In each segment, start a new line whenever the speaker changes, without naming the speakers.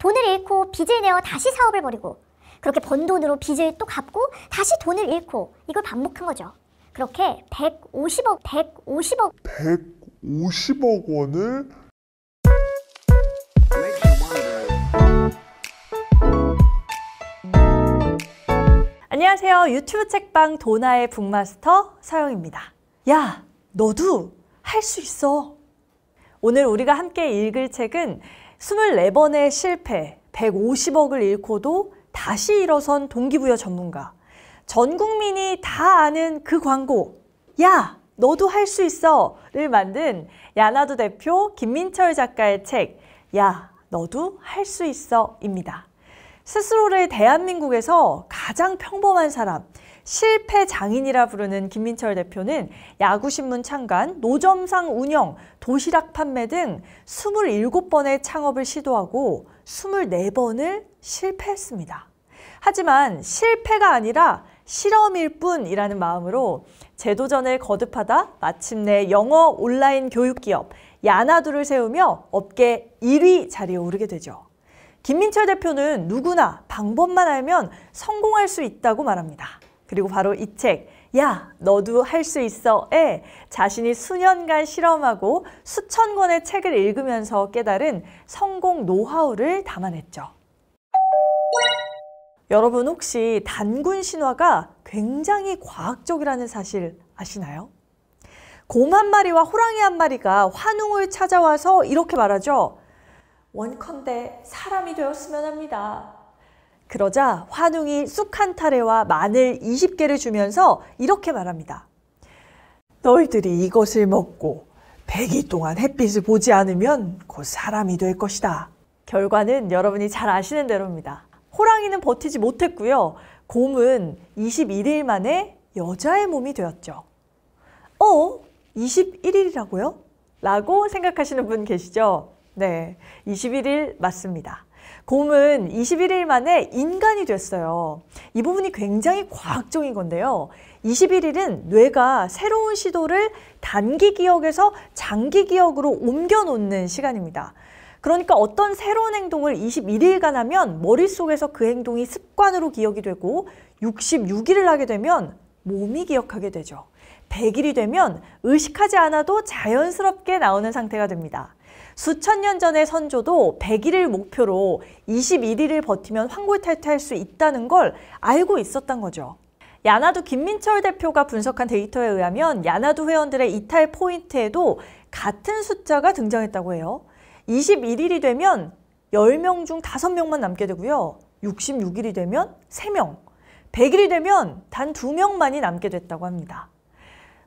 돈을 잃고 빚을 내어 다시 사업을 벌이고 그렇게 번 돈으로 빚을 또 갚고 다시 돈을 잃고 이걸 반복한 거죠. 그렇게 150억, 150억, 150억 원을 안녕하세요. 유튜브 책방 도나의 북마스터 서영입니다. 야, 너도 할 수 있어. 오늘 우리가 함께 읽을 책은 24번의 실패, 150억을 잃고도 다시 일어선 동기부여 전문가. 전 국민이 다 아는 그 광고. 야, 너도 할 수 있어. 를 만든 야나도 대표 김민철 작가의 책, 야, 너도 할 수 있어. 입니다. 스스로를 대한민국에서 가장 평범한 사람, 실패 장인이라 부르는 김민철 대표는 야구신문 창간, 노점상 운영, 도시락 판매 등 27번의 창업을 시도하고 24번을 실패했습니다. 하지만 실패가 아니라 실험일 뿐이라는 마음으로 재도전을 거듭하다 마침내 영어 온라인 교육기업 야나두를 세우며 업계 1위 자리에 오르게 되죠. 김민철 대표는 누구나 방법만 알면 성공할 수 있다고 말합니다. 그리고 바로 이 책, 야, 너도 할 수 있어. 에 자신이 수년간 실험하고 수천 권의 책을 읽으면서 깨달은 성공 노하우를 담아냈죠. 여러분 혹시 단군 신화가 굉장히 과학적이라는 사실 아시나요? 곰 한 마리와 호랑이 한 마리가 환웅을 찾아와서 이렇게 말하죠. 원컨대 사람이 되었으면 합니다. 그러자 환웅이 쑥한 타래와 마늘 20개를 주면서 이렇게 말합니다. 너희들이 이것을 먹고 100일 동안 햇빛을 보지 않으면 곧 사람이 될 것이다. 결과는 여러분이 잘 아시는 대로입니다. 호랑이는 버티지 못했고요. 곰은 21일 만에 여자의 몸이 되었죠. 어? 21일이라고요? 라고 생각하시는 분 계시죠? 네, 21일 맞습니다. 곰은 21일 만에 인간이 됐어요. 이 부분이 굉장히 과학적인 건데요. 21일은 뇌가 새로운 시도를 단기 기억에서 장기 기억으로 옮겨놓는 시간입니다. 그러니까 어떤 새로운 행동을 21일간 하면 머릿속에서 그 행동이 습관으로 기억이 되고 66일을 하게 되면 몸이 기억하게 되죠. 100일이 되면 의식하지 않아도 자연스럽게 나오는 상태가 됩니다. 수천 년 전의 선조도 100일을 목표로 21일을 버티면 황골탈퇴할 수 있다는 걸 알고 있었던 거죠. 야나두 김민철 대표가 분석한 데이터에 의하면 야나두 회원들의 이탈 포인트에도 같은 숫자가 등장했다고 해요. 21일이 되면 10명 중 5명만 남게 되고요. 66일이 되면 3명, 100일이 되면 단 2명만이 남게 됐다고 합니다.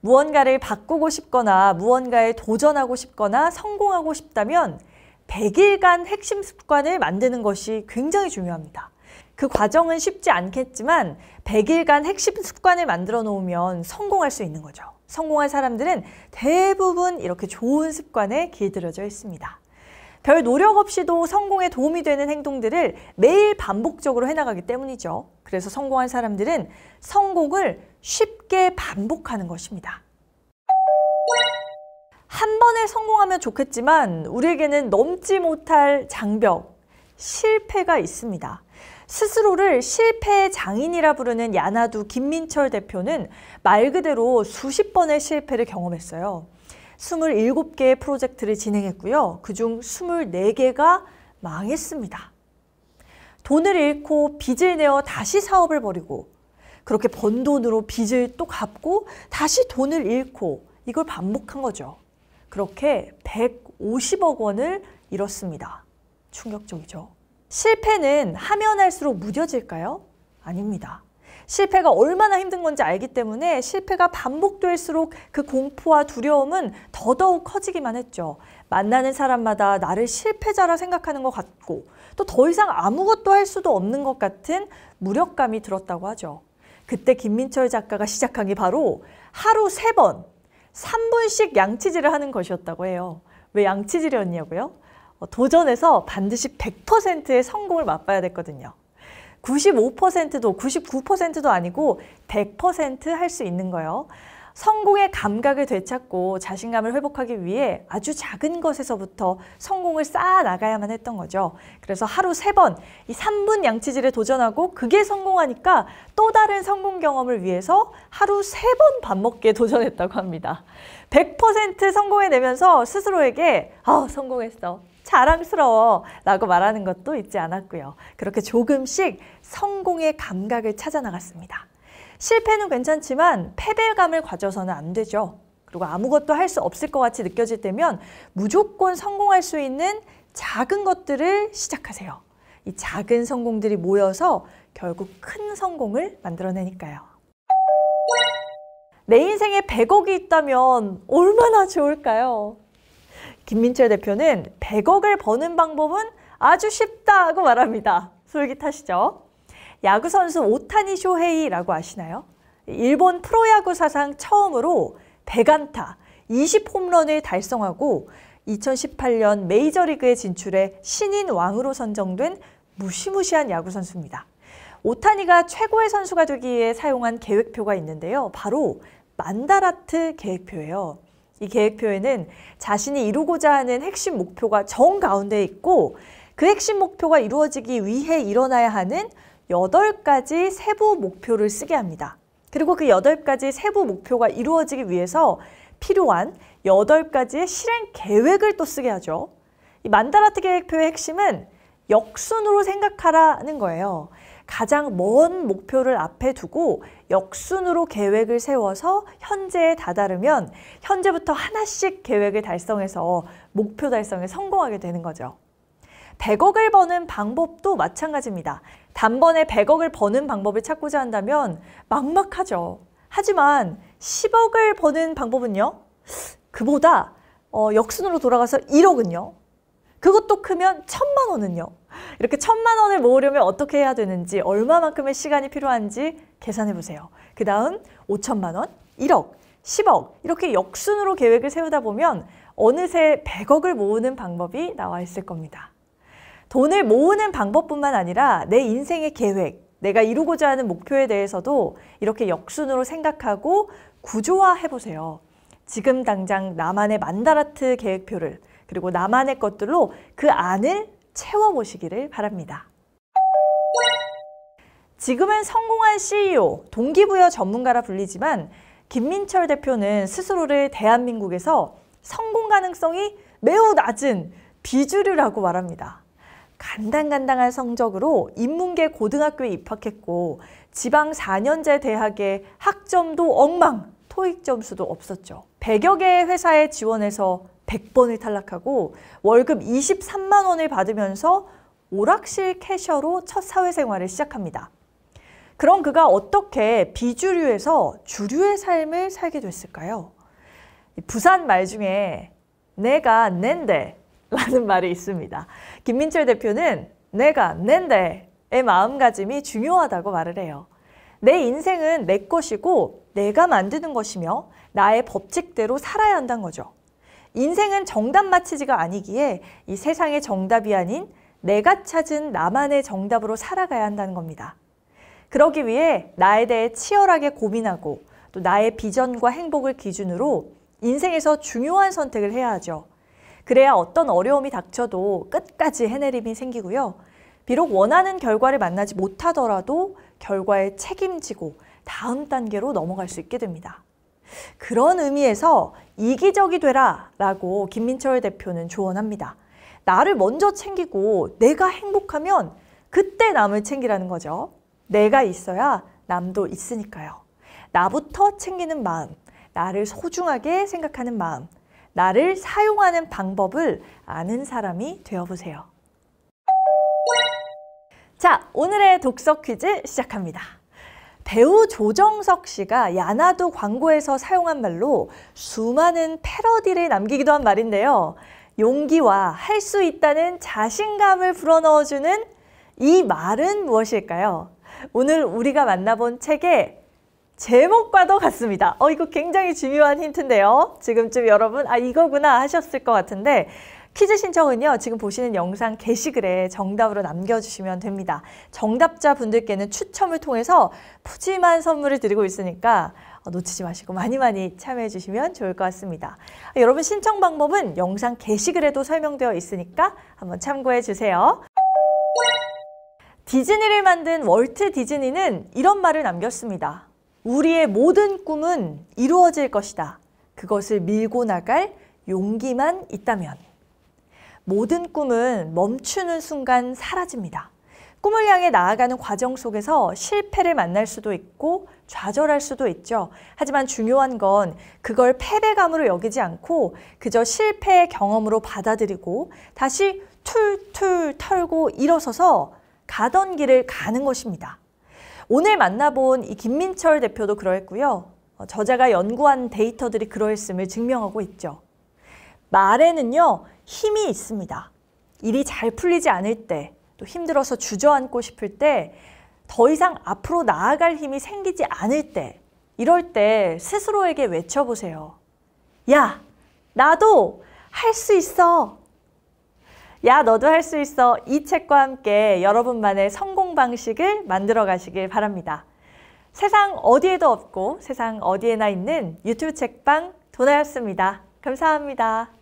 무언가를 바꾸고 싶거나 무언가에 도전하고 싶거나 성공하고 싶다면 100일간 핵심 습관을 만드는 것이 굉장히 중요합니다. 그 과정은 쉽지 않겠지만 100일간 핵심 습관을 만들어 놓으면 성공할 수 있는 거죠. 성공한 사람들은 대부분 이렇게 좋은 습관에 길들여져 있습니다. 별 노력 없이도 성공에 도움이 되는 행동들을 매일 반복적으로 해나가기 때문이죠. 그래서 성공한 사람들은 성공을 쉽게 반복하는 것입니다. 한 번에 성공하면 좋겠지만 우리에게는 넘지 못할 장벽, 실패가 있습니다. 스스로를 실패의 장인이라 부르는 야나두 김민철 대표는 말 그대로 수십 번의 실패를 경험했어요. 27개의 프로젝트를 진행했고요. 그중 24개가 망했습니다. 돈을 잃고 빚을 내어 다시 사업을 벌이고 그렇게 번 돈으로 빚을 또 갚고 다시 돈을 잃고 이걸 반복한 거죠. 그렇게 150억 원을 잃었습니다. 충격적이죠. 실패는 하면 할수록 무뎌질까요? 아닙니다. 실패가 얼마나 힘든 건지 알기 때문에 실패가 반복될수록 그 공포와 두려움은 더더욱 커지기만 했죠. 만나는 사람마다 나를 실패자라 생각하는 것 같고 또 더 이상 아무것도 할 수도 없는 것 같은 무력감이 들었다고 하죠. 그때 김민철 작가가 시작한 게 바로 하루 세번 3분씩 양치질을 하는 것이었다고 해요. 왜 양치질이었냐고요? 어, 도전해서 반드시 100%의 성공을 맛봐야 됐거든요. 95%도 99%도 아니고 100%할 수 있는 거예요. 성공의 감각을 되찾고 자신감을 회복하기 위해 아주 작은 것에서부터 성공을 쌓아 나가야만 했던 거죠. 그래서 하루 세 번 이 3분 양치질에 도전하고 그게 성공하니까 또 다른 성공 경험을 위해서 하루 세 번 밥 먹기에 도전했다고 합니다. 100% 성공해내면서 스스로에게 아 성공했어. 자랑스러워 라고 말하는 것도 잊지 않았고요. 그렇게 조금씩 성공의 감각을 찾아 나갔습니다. 실패는 괜찮지만 패배감을 가져서는 안 되죠. 그리고 아무것도 할 수 없을 것 같이 느껴질 때면 무조건 성공할 수 있는 작은 것들을 시작하세요. 이 작은 성공들이 모여서 결국 큰 성공을 만들어내니까요. 내 인생에 100억이 있다면 얼마나 좋을까요? 김민철 대표는 100억을 버는 방법은 아주 쉽다고 말합니다. 솔깃하시죠? 야구 선수 오타니 쇼헤이라고 아시나요? 일본 프로야구 사상 처음으로 100안타, 20홈런을 달성하고 2018년 메이저리그에 진출해 신인 왕으로 선정된 무시무시한 야구 선수입니다. 오타니가 최고의 선수가 되기 위해 사용한 계획표가 있는데요. 바로 만다라트 계획표예요. 이 계획표에는 자신이 이루고자 하는 핵심 목표가 정 가운데 있고 그 핵심 목표가 이루어지기 위해 일어나야 하는 여덟 가지 세부 목표를 쓰게 합니다. 그리고 그 여덟 가지 세부 목표가 이루어지기 위해서 필요한 여덟 가지의 실행 계획을 또 쓰게 하죠. 이 만다라트 계획표의 핵심은 역순으로 생각하라는 거예요. 가장 먼 목표를 앞에 두고 역순으로 계획을 세워서 현재에 다다르면 현재부터 하나씩 계획을 달성해서 목표 달성에 성공하게 되는 거죠. 100억을 버는 방법도 마찬가지입니다. 단번에 100억을 버는 방법을 찾고자 한다면 막막하죠. 하지만 10억을 버는 방법은요. 그보다 어, 역순으로 돌아가서 1억은요. 그것도 크면 천만 원은요. 이렇게 천만 원을 모으려면 어떻게 해야 되는지 얼마만큼의 시간이 필요한지 계산해 보세요. 그 다음 5천만 원, 1억, 10억 이렇게 역순으로 계획을 세우다 보면 어느새 100억을 모으는 방법이 나와 있을 겁니다. 돈을 모으는 방법뿐만 아니라 내 인생의 계획, 내가 이루고자 하는 목표에 대해서도 이렇게 역순으로 생각하고 구조화해 보세요. 지금 당장 나만의 만다라트 계획표를 그리고 나만의 것들로 그 안을 채워보시기를 바랍니다. 지금은 성공한 CEO, 동기부여 전문가라 불리지만 김민철 대표는 스스로를 대한민국에서 성공 가능성이 매우 낮은 비주류라고 말합니다. 간당간당한 성적으로 인문계 고등학교에 입학했고 지방 4년제 대학의 학점도 엉망, 토익 점수도 없었죠. 100여 개의 회사에 지원해서 100번을 탈락하고 월급 23만 원을 받으면서 오락실 캐셔로 첫 사회생활을 시작합니다. 그럼 그가 어떻게 비주류에서 주류의 삶을 살게 됐을까요? 부산 말 중에 내가 낸데 라는 말이 있습니다. 김민철 대표는 내가 낸데의 마음가짐이 중요하다고 말을 해요. 내 인생은 내 것이고 내가 만드는 것이며 나의 법칙대로 살아야 한다는 거죠. 인생은 정답 맞히지가 아니기에 이 세상의 정답이 아닌 내가 찾은 나만의 정답으로 살아가야 한다는 겁니다. 그러기 위해 나에 대해 치열하게 고민하고 또 나의 비전과 행복을 기준으로 인생에서 중요한 선택을 해야 하죠. 그래야 어떤 어려움이 닥쳐도 끝까지 해내림이 생기고요. 비록 원하는 결과를 만나지 못하더라도 결과에 책임지고 다음 단계로 넘어갈 수 있게 됩니다. 그런 의미에서 이기적이 되라 라고 김민철 대표는 조언합니다. 나를 먼저 챙기고 내가 행복하면 그때 남을 챙기라는 거죠. 내가 있어야 남도 있으니까요. 나부터 챙기는 마음, 나를 소중하게 생각하는 마음, 나를 사용하는 방법을 아는 사람이 되어보세요. 자, 오늘의 독서 퀴즈 시작합니다. 배우 조정석 씨가 야나두 광고에서 사용한 말로 수많은 패러디를 남기기도 한 말인데요. 용기와 할 수 있다는 자신감을 불어넣어주는 이 말은 무엇일까요? 오늘 우리가 만나본 책의 제목과도 같습니다. 어, 이거 굉장히 중요한 힌트인데요. 지금쯤 여러분, 아, 이거구나 하셨을 것 같은데, 퀴즈 신청은요, 지금 보시는 영상 게시글에 정답으로 남겨주시면 됩니다. 정답자 분들께는 추첨을 통해서 푸짐한 선물을 드리고 있으니까 어, 놓치지 마시고 많이 많이 참여해 주시면 좋을 것 같습니다. 아, 여러분 신청 방법은 영상 게시글에도 설명되어 있으니까 한번 참고해 주세요. 디즈니를 만든 월트 디즈니는 이런 말을 남겼습니다. 우리의 모든 꿈은 이루어질 것이다. 그것을 밀고 나갈 용기만 있다면. 모든 꿈은 멈추는 순간 사라집니다. 꿈을 향해 나아가는 과정 속에서 실패를 만날 수도 있고 좌절할 수도 있죠. 하지만 중요한 건 그걸 패배감으로 여기지 않고 그저 실패의 경험으로 받아들이고 다시 툴툴 털고 일어서서 가던 길을 가는 것입니다. 오늘 만나본 이 김민철 대표도 그러했고요. 어, 저자가 연구한 데이터들이 그러했음을 증명하고 있죠. 말에는요, 힘이 있습니다. 일이 잘 풀리지 않을 때, 또 힘들어서 주저앉고 싶을 때, 더 이상 앞으로 나아갈 힘이 생기지 않을 때, 이럴 때 스스로에게 외쳐보세요. 야, 나도 할 수 있어. 야 너도 할 수 있어 이 책과 함께 여러분만의 성공 방식을 만들어 가시길 바랍니다. 세상 어디에도 없고 세상 어디에나 있는 유튜브 책방 도나였습니다. 감사합니다.